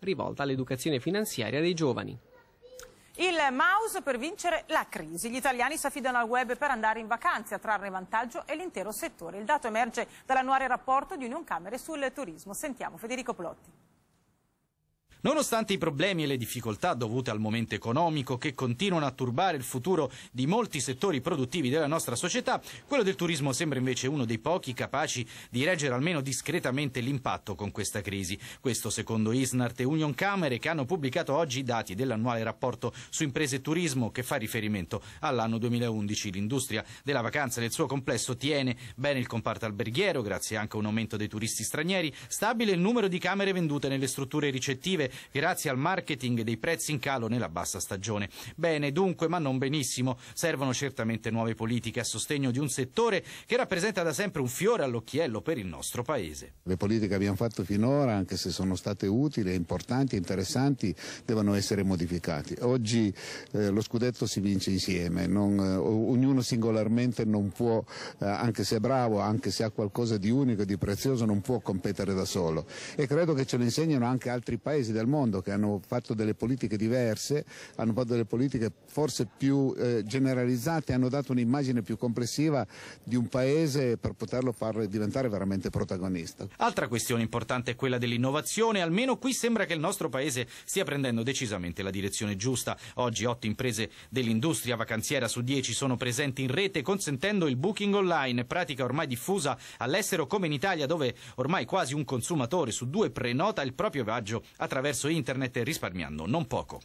rivolta all'educazione finanziaria dei giovani. Il mouse per vincere la crisi. Gli italiani si affidano al web per andare in vacanze, a trarre vantaggio e l'intero settore. Il dato emerge dall'annuale rapporto di Union Camere sul turismo. Sentiamo Federico Plotti. Nonostante i problemi e le difficoltà dovute al momento economico che continuano a turbare il futuro di molti settori produttivi della nostra società, quello del turismo sembra invece uno dei pochi capaci di reggere almeno discretamente l'impatto con questa crisi. Questo secondo Isnart e Union Camere che hanno pubblicato oggi i dati dell'annuale rapporto su imprese e turismo che fa riferimento all'anno 2011. L'industria della vacanza nel suo complesso tiene bene il comparto alberghiero grazie anche a un aumento dei turisti stranieri, stabile il numero di camere vendute nelle strutture ricettive grazie al marketing dei prezzi in calo nella bassa stagione. Bene dunque, ma non benissimo, servono certamente nuove politiche a sostegno di un settore che rappresenta da sempre un fiore all'occhiello per il nostro Paese. Le politiche che abbiamo fatto finora, anche se sono state utili, importanti, interessanti, devono essere modificate. Oggi eh, lo scudetto si vince insieme, non, eh, ognuno singolarmente non può, eh, anche se è bravo, anche se ha qualcosa di unico e di prezioso, non può competere da solo. E credo che ce lo insegnano anche altri paesi del al mondo che hanno fatto delle politiche diverse, hanno fatto delle politiche forse più eh, generalizzate, hanno dato un'immagine più complessiva di un paese per poterlo far diventare veramente protagonista. Altra questione importante è quella dell'innovazione, almeno qui sembra che il nostro paese stia prendendo decisamente la direzione giusta. Oggi otto imprese dell'industria vacanziera su dieci sono presenti in rete consentendo il booking online, pratica ormai diffusa all'estero come in Italia dove ormai quasi un consumatore su due prenota il proprio viaggio attraverso attraverso internet risparmiando non poco.